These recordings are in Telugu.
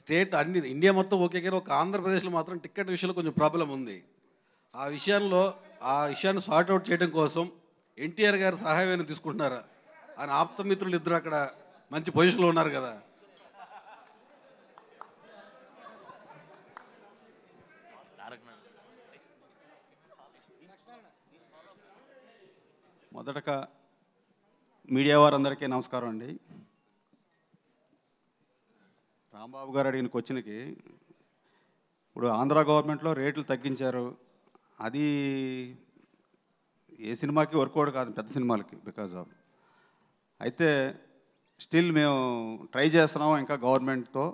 స్టేట్ అన్ని ఇండియా మొత్తం ఓకే కానీ ఒక ఆంధ్రప్రదేశ్లో మాత్రం టికెట్ విషయంలో కొంచెం ప్రాబ్లం ఉంది ఆ విషయంలో ఆ విషయాన్ని సార్ట్అవుట్ చేయడం కోసం ఎన్టీఆర్ గారు సహాయం తీసుకుంటున్నారా ఆయన ఆప్తమిత్రులు ఇద్దరు అక్కడ మంచి పొజిషన్లో ఉన్నారు కదా మొదటగా మీడియా వారందరికీ నమస్కారం అండి రాంబాబు గారు అడిగిన క్వశ్చన్కి ఇప్పుడు ఆంధ్ర గవర్నమెంట్లో రేట్లు తగ్గించారు అది ఏ సినిమాకి వర్కౌట్ కాదు పెద్ద సినిమాలకి బికాజ్ ఆఫ్ అయితే స్టిల్ మేము ట్రై చేస్తున్నాం ఇంకా గవర్నమెంట్తో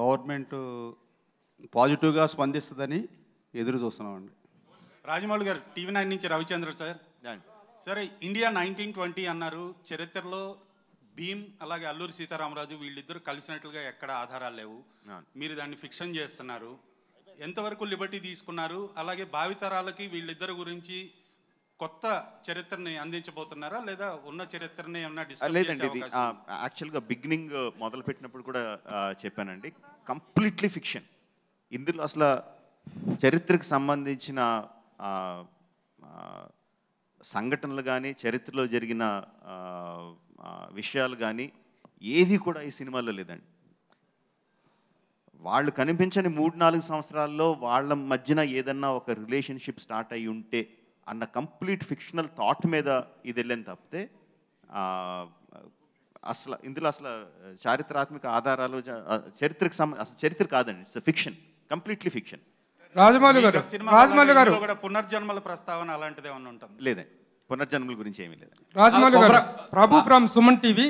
గవర్నమెంట్ పాజిటివ్గా స్పందిస్తుందని ఎదురు చూస్తున్నామండి రాజమౌళి గారు టీవీ నైన్ నుంచి రవిచంద్ర సార్ సరే ఇండియా నైన్టీన్ ట్వంటీ అన్నారు చరిత్రలో భీమ్ అలాగే అల్లూరి సీతారామరాజు వీళ్ళిద్దరు కలిసినట్లుగా ఎక్కడ ఆధారాలు లేవు మీరు దాన్ని ఫిక్షన్ చేస్తున్నారు ఎంతవరకు లిబర్టీ తీసుకున్నారు అలాగే భావితరాలకి వీళ్ళిద్దరు గురించి కొత్త చరిత్రని అందించబోతున్నారా లేదా ఉన్న చరిత్రని ఏమన్నా లేదండి ఇది యాక్చువల్గా బిగినింగ్ మొదలు పెట్టినప్పుడు కూడా చెప్పానండి కంప్లీట్లీ ఫిక్షన్ ఇందులో అసలు చరిత్రకు సంబంధించిన సంఘటనలు కానీ చరిత్రలో జరిగిన విషయాలు కానీ ఏది కూడా ఈ సినిమాలో లేదండి వాళ్ళు కనిపించని మూడు నాలుగు సంవత్సరాల్లో వాళ్ళ మధ్యన ఏదన్నా ఒక రిలేషన్షిప్ స్టార్ట్ అయి ఉంటే అన్న కంప్లీట్ ఫిక్షనల్ థాట్ మీద ఇది వెళ్ళని తప్పితే అసలు ఇందులో అసలు చారిత్రాత్మక ఆధారాలు చరిత్రకు సంబంధ అసలు చరిత్ర కాదండి it's fiction completely fiction Rajamouli garu Rajamouli గారు పునర్జన్మల ప్రస్తావన అలాంటిదే ఉంటుంది లేదండి పునర్జన్మల గురించి ఏమీ లేదు రాజమౌళి గారు ప్రభు ఫ్రమ్ సుమన్ టీవీ